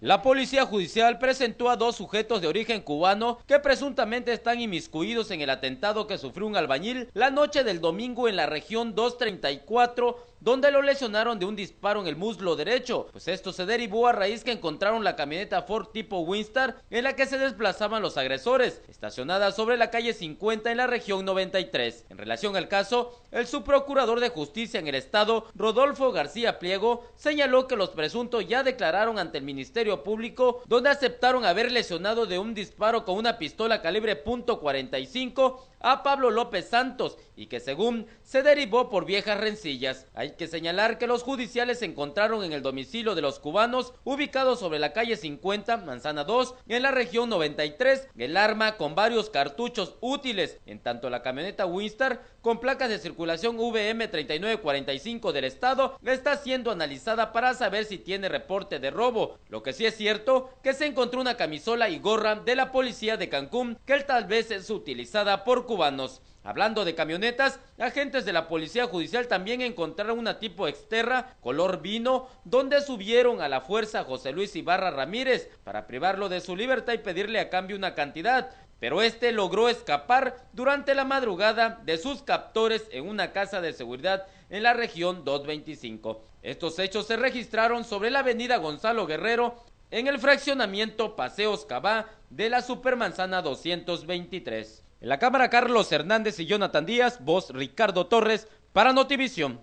La Policía Judicial presentó a dos sujetos de origen cubano que presuntamente están inmiscuidos en el atentado que sufrió un albañil la noche del domingo en la región 234, donde lo lesionaron de un disparo en el muslo derecho. Pues esto se derivó a raíz que encontraron la camioneta Ford tipo Winstar en la que se desplazaban los agresores, estacionada sobre la calle 50 en la región 93. En relación al caso, el subprocurador de justicia en el estado, Rodolfo García Pliego, señaló que los presuntos ya declararon ante el Ministerio Público, donde aceptaron haber lesionado de un disparo con una pistola calibre .45 a Pablo López Santos y que según se derivó por viejas rencillas. Hay que señalar que los judiciales se encontraron en el domicilio de los cubanos ubicado sobre la calle 50, manzana 2, en la región 93, el arma con varios cartuchos útiles, en tanto la camioneta Winstar con placas de circulación VM 3945 del estado está siendo analizada para saber si tiene reporte de robo, lo que sí es cierto que se encontró una camisola y gorra de la policía de Cancún que tal vez es utilizada por cubanos. Hablando de camionetas, agentes de la Policía Judicial también encontraron una tipo exterra color vino donde subieron a la fuerza José Luis Ibarra Ramírez para privarlo de su libertad y pedirle a cambio una cantidad. Pero este logró escapar durante la madrugada de sus captores en una casa de seguridad en la región 225. Estos hechos se registraron sobre la avenida Gonzalo Guerrero en el fraccionamiento Paseos Cabá de la Supermanzana 223. En la cámara, Carlos Hernández y Jonathan Díaz, voz Ricardo Torres, para Notivisión.